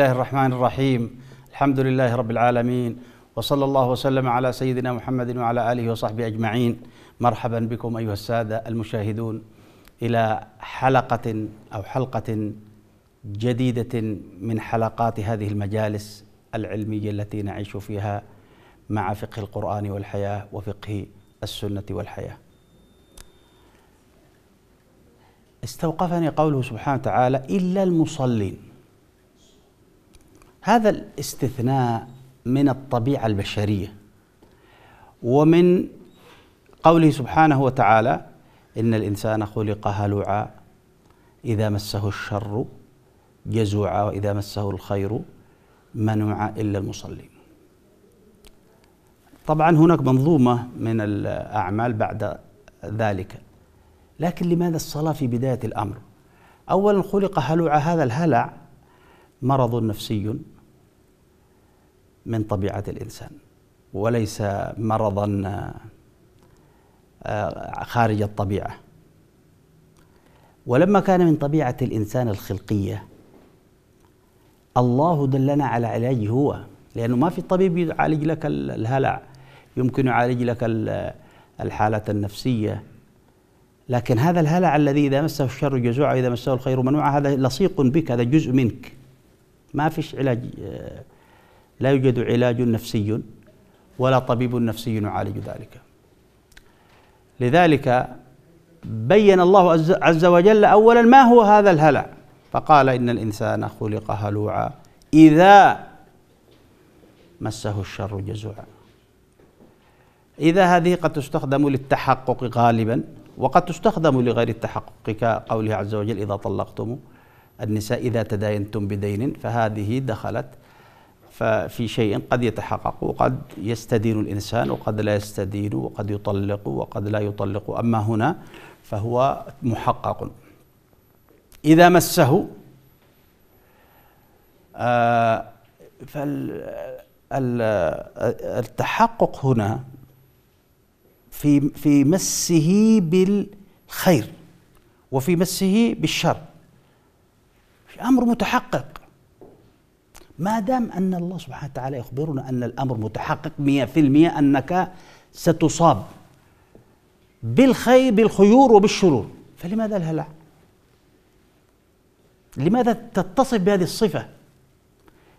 الله الرحمن الرحيم الحمد لله رب العالمين وصلى الله وسلم على سيدنا محمد وعلى اله وصحبه اجمعين مرحبا بكم ايها الساده المشاهدون الى حلقه او حلقه جديده من حلقات هذه المجالس العلميه التي نعيش فيها مع فقه القران والحياه وفقه السنه والحياه استوقفني قوله سبحانه وتعالى إلا المصلين هذا الاستثناء من الطبيعه البشريه ومن قوله سبحانه وتعالى ان الانسان خلق هلوعا اذا مسه الشر جزوعا واذا مسه الخير منوعا الا المصلين طبعا هناك منظومه من الاعمال بعد ذلك لكن لماذا الصلاه في بدايه الامر اولا خلق هلوعا هذا الهلع مرض نفسي من طبيعه الانسان وليس مرضا آه، خارج الطبيعه ولما كان من طبيعه الانسان الخلقيه الله دلنا على علاجه هو لانه ما في طبيب يعالج لك الهلع يمكن يعالج لك الحاله النفسيه لكن هذا الهلع الذي اذا مسه الشر جزوعا واذا مسه الخير منوعا هذا لصيق بك هذا جزء منك ما فيش علاج آه، لا يوجد علاج نفسي ولا طبيب نفسي يعالج ذلك لذلك بين الله عز وجل اولا ما هو هذا الهلع فقال ان الانسان خلق هلوعا اذا مسه الشر جزوعا اذا هذه قد تستخدم للتحقق غالبا وقد تستخدم لغير التحقق كقوله عز وجل اذا طلقتم النساء إذا تداينتم بدين فهذه دخلت ففي شيء قد يتحقق وقد يستدين الإنسان وقد لا يستدين وقد يطلق وقد لا يطلق أما هنا فهو محقق إذا مسه آه، فالتحقق هنا في في مسه بالخير وفي مسه بالشر الامر متحقق ما دام ان الله سبحانه وتعالى يخبرنا ان الامر متحقق 100% انك ستصاب بالخير بالخيور وبالشرور فلماذا الهلع؟ لماذا تتصف بهذه الصفه؟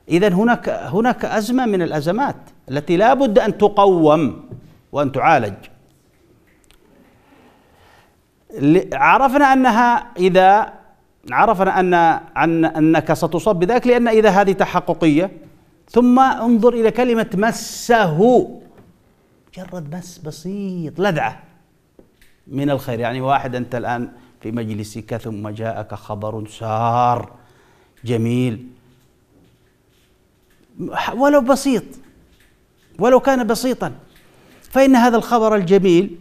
اذا هناك هناك ازمه من الازمات التي لا بد ان تقوم وان تعالج عرفنا انها اذا عرفنا أن عن أنك ستصاب بذلك لأن إذا هذه تحققية ثم انظر إلى كلمة مسه مجرد مس بسيط لذعة من الخير يعني واحد أنت الآن في مجلسك ثم جاءك خبر سار جميل ولو بسيط ولو كان بسيطا فإن هذا الخبر الجميل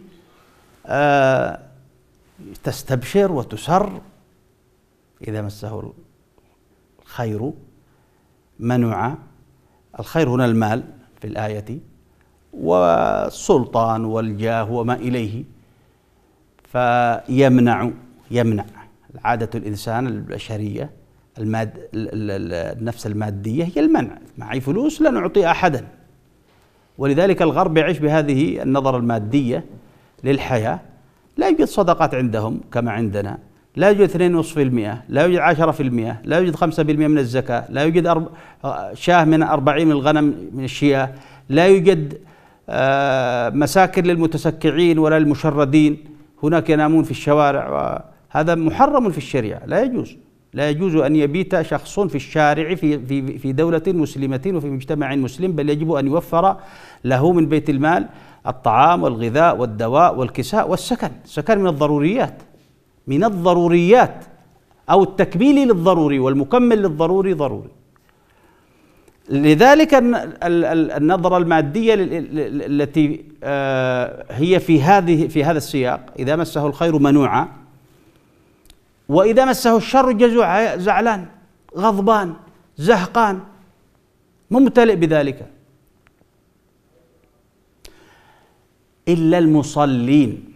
آه تستبشر وتسر إذا مسه الخير منع الخير هنا المال في الآية والسلطان والجاه وما إليه فيمنع يمنع عادة الإنسان البشرية الماد النفس المادية هي المنع معي فلوس لن أعطي أحدا ولذلك الغرب يعيش بهذه النظرة المادية للحياة لا يوجد صدقات عندهم كما عندنا لا يوجد 2.5% لا يوجد 10% لا يوجد 5% من الزكاة لا يوجد أرب... شاه من 40 من الغنم من الشياه لا يوجد آه، مساكن للمتسكعين ولا للمشردين هناك ينامون في الشوارع هذا محرم في الشريعة لا يجوز لا يجوز أن يبيت شخص في الشارع في في في دولة مسلمة وفي مجتمع مسلم بل يجب أن يوفر له من بيت المال الطعام والغذاء والدواء والكساء والسكن، السكن من الضروريات من الضروريات أو التكميل للضروري والمكمل للضروري ضروري لذلك النظرة المادية التي آه، هي في هذه في هذا السياق إذا مسه الخير منوعا وإذا مسه الشر جزوع زعلان غضبان زهقان ممتلئ بذلك إلا المصلين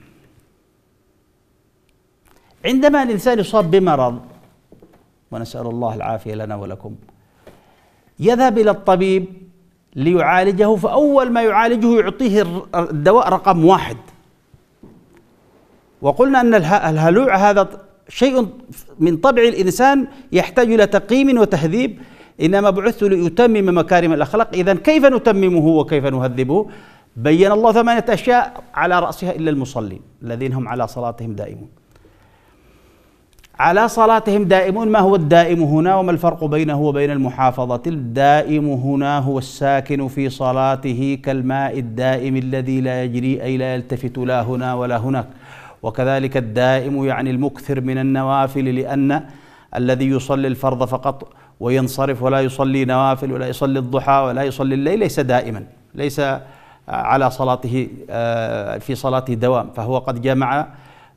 عندما الإنسان يصاب بمرض ونسأل الله العافية لنا ولكم يذهب إلى الطبيب ليعالجه فأول ما يعالجه يعطيه الدواء رقم واحد وقلنا أن الهلوع هذا شيء من طبع الإنسان يحتاج إلى تقييم وتهذيب إنما بعثت لأتمم مكارم الأخلاق إذا كيف نتممه وكيف نهذبه بين الله ثمانية أشياء على رأسها إلا المصلين الذين هم على صلاتهم دائمون على صلاتهم دائمون ما هو الدائم هنا وما الفرق بينه وبين المحافظة الدائم هنا هو الساكن في صلاته كالماء الدائم الذي لا يجري أي لا يلتفت لا هنا ولا هناك وكذلك الدائم يعني المكثر من النوافل لأن الذي يصلي الفرض فقط وينصرف ولا يصلي نوافل ولا يصلي الضحى ولا يصلي الليل ليس دائما ليس على صلاته آه، في صلاته دوام فهو قد جمع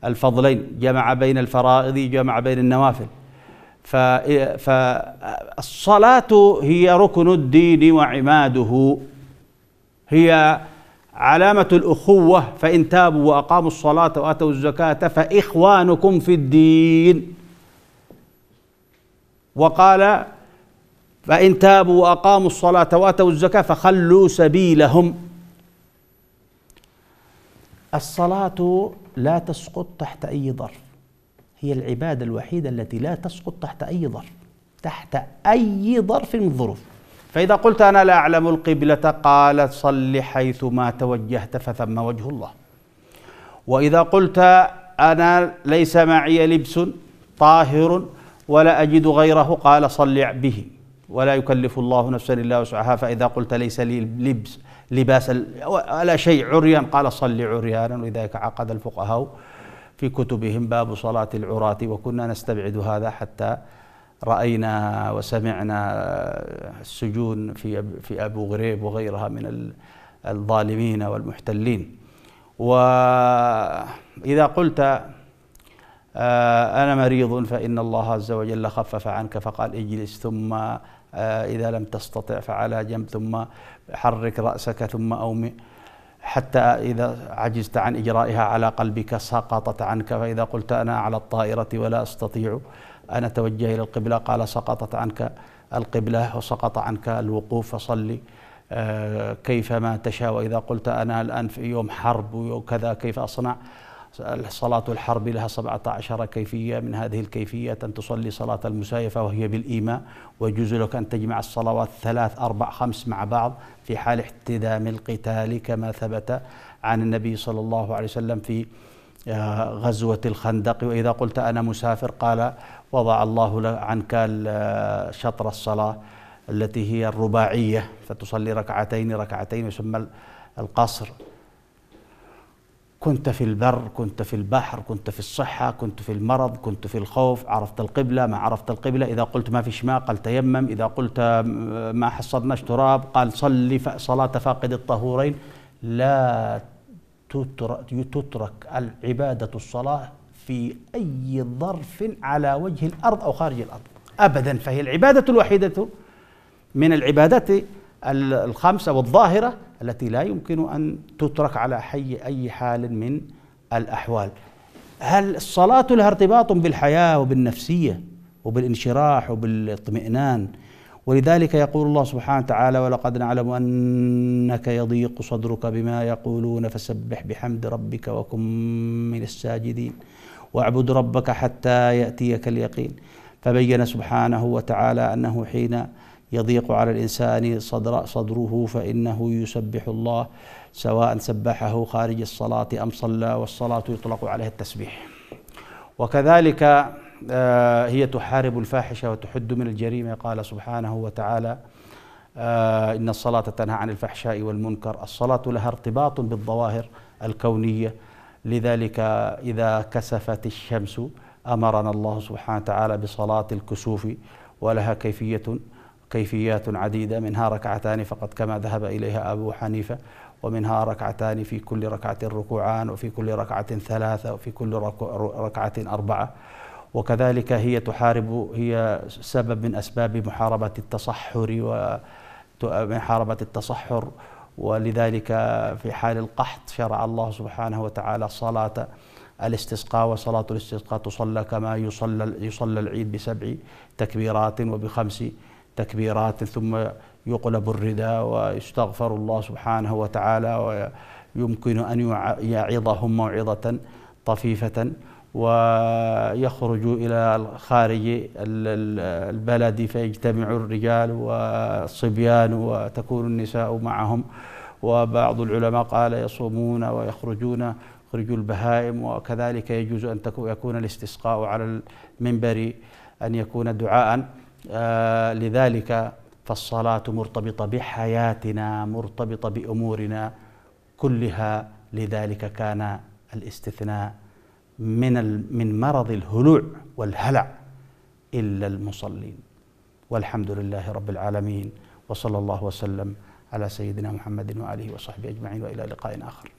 الفضلين جمع بين الفرائض جمع بين النوافل فالصلاة هي ركن الدين وعماده هي علامة الأخوة فإن تابوا وأقاموا الصلاة وآتوا الزكاة فإخوانكم في الدين وقال فإن تابوا وأقاموا الصلاة وآتوا الزكاة فخلوا سبيلهم الصلاة لا تسقط تحت أي ظرف هي العبادة الوحيدة التي لا تسقط تحت أي ظرف تحت أي ظرف من الظروف فإذا قلت أنا لا أعلم القبلة قال صل حيث ما توجهت فثم وجه الله وإذا قلت أنا ليس معي لبس طاهر ولا أجد غيره قال صل به ولا يكلف الله نفسا إلا وسعها فإذا قلت ليس لي لبس لباس ولا شيء عريان قال صل عريانا ولذلك عقد الفقهاء في كتبهم باب صلاة العراة وكنا نستبعد هذا حتى رأينا وسمعنا السجون في في أبو غريب وغيرها من الظالمين والمحتلين وإذا قلت آه، أنا مريض فإن الله عز وجل خفف عنك فقال اجلس ثم آه، إذا لم تستطع فعلى جنب ثم حرك رأسك ثم أومئ حتى إذا عجزت عن إجرائها على قلبك سقطت عنك فإذا قلت أنا على الطائرة ولا أستطيع أن أتوجه إلى القبلة قال سقطت عنك القبلة وسقط عنك الوقوف فصلي آه، كيفما تشاء وإذا قلت أنا الآن في يوم حرب وكذا كيف أصنع صلاة الحرب لها 17 كيفية من هذه الكيفية أن تصلي صلاة المسايفة وهي بالإيماء ويجوز لك أن تجمع الصلوات ثلاث أربع خمس مع بعض في حال احتدام القتال كما ثبت عن النبي صلى الله عليه وسلم في آه، غزوة الخندق وإذا قلت أنا مسافر قال وضع الله عنك آه، شطر الصلاة التي هي الرباعية فتصلي ركعتين ركعتين يسمى القصر كنت في البر كنت في البحر كنت في الصحة كنت في المرض كنت في الخوف عرفت القبلة ما عرفت القبلة إذا قلت ما فيش ماء قال تيمم إذا قلت ما حصلناش تراب قال صلي صلاة فاقد الطهورين لا تترك العبادة الصلاة في أي ظرف على وجه الأرض أو خارج الأرض أبدا فهي العبادة الوحيدة من العبادات الخمسة والظاهرة التي لا يمكن أن تترك على حي أي حال من الأحوال هل الصلاة لها ارتباط بالحياة وبالنفسية وبالانشراح وبالاطمئنان ولذلك يقول الله سبحانه وتعالى ولقد نعلم أنك يضيق صدرك بما يقولون فسبح بحمد ربك وكن من الساجدين واعبد ربك حتى يأتيك اليقين فبين سبحانه وتعالى أنه حين يضيق على الإنسان صدر صدره فإنه يسبح الله سواء سبحه خارج الصلاة أم صلى والصلاة يطلق عليها التسبيح وكذلك آه، هي تحارب الفاحشة وتحد من الجريمة قال سبحانه وتعالى آه، إن الصلاة تنهى عن الفحشاء والمنكر الصلاة لها ارتباط بالظواهر الكونية لذلك إذا كسفت الشمس أمرنا الله سبحانه وتعالى بصلاة الكسوف ولها كيفية كيفيات عديدة منها ركعتان فقط كما ذهب إليها أبو حنيفة ومنها ركعتان في كل ركعة ركوعان وفي كل ركعة ثلاثة وفي كل ركعة أربعة وكذلك هي تحارب هي سبب من أسباب محاربة التصحر ومحاربة التصحر ولذلك في حال القحط شرع الله سبحانه وتعالى صلاة الاستسقاء وصلاة الاستسقاء تصلى كما يصلى يصلى العيد بسبع تكبيرات وبخمس تكبيرات ثم يقلب الرداء ويستغفر الله سبحانه وتعالى ويمكن أن يعظهم موعظة طفيفة ويخرجوا إلى خارج البلد فيجتمع الرجال والصبيان وتكون النساء معهم وبعض العلماء قال يصومون ويخرجون يخرجوا البهائم وكذلك يجوز أن يكون الاستسقاء على المنبر أن يكون دعاءً آه، لذلك فالصلاة مرتبطة بحياتنا مرتبطة بأمورنا كلها لذلك كان الاستثناء من من مرض الهلوع والهلع إلا المصلين والحمد لله رب العالمين وصلى الله وسلم على سيدنا محمد وآله وصحبه أجمعين وإلى لقاء آخر